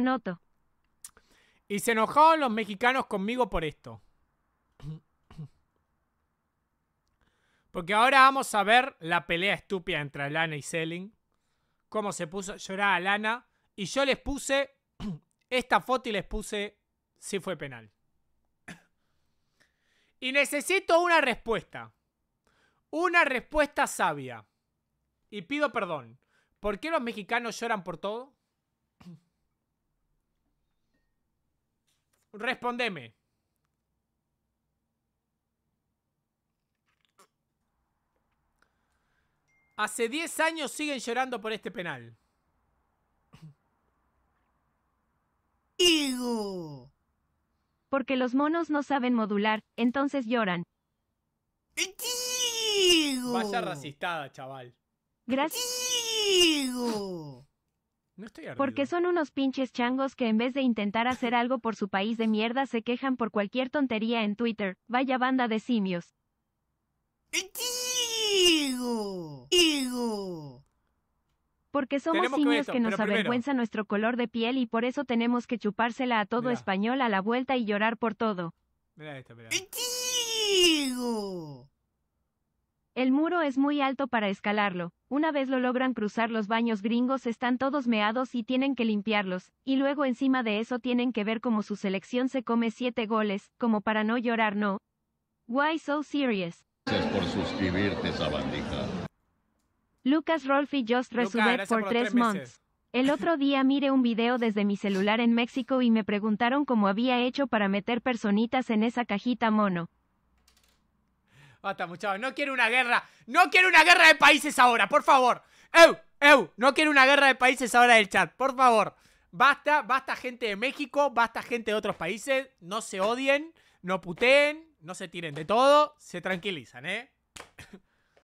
noto. Y se enojaron los mexicanos conmigo por esto. Porque ahora vamos a ver la pelea estúpida entre Lana y Selin Cómo se puso a llorar Lana Y yo les puse esta foto y les puse si fue penal. Y necesito una respuesta. Una respuesta sabia. Y pido perdón. ¿Por qué los mexicanos lloran por todo? Respondeme. Hace 10 años siguen llorando por este penal. ¡Higo! Porque los monos no saben modular, entonces lloran. ¡Higo! Vaya racistada, chaval. Gracias. ¡Higo! Porque son unos pinches changos que en vez de intentar hacer algo por su país de mierda se quejan por cualquier tontería en Twitter. Vaya banda de simios. Porque somos simios que, nos avergüenza nuestro color de piel y por eso tenemos que chupársela a todo español a la vuelta y llorar por todo. Mira el muro es muy alto para escalarlo, una vez lo logran cruzar los baños gringos están todos meados y tienen que limpiarlos, y luego encima de eso tienen que ver cómo su selección se come siete goles, como para no llorar, ¿no? Why so serious? por Lucas Rolfi just resubed for por tres months. El otro día miré un video desde mi celular en México y me preguntaron cómo había hecho para meter personitas en esa cajita mono. Basta, muchachos. No quiero una guerra. No quiero una guerra de países ahora, por favor. ¡Ew! ¡Ew! No quiero una guerra de países ahora del chat, por favor. Basta, basta gente de México, basta gente de otros países. No se odien, no puteen, no se tiren de todo. Se tranquilizan, ¿eh?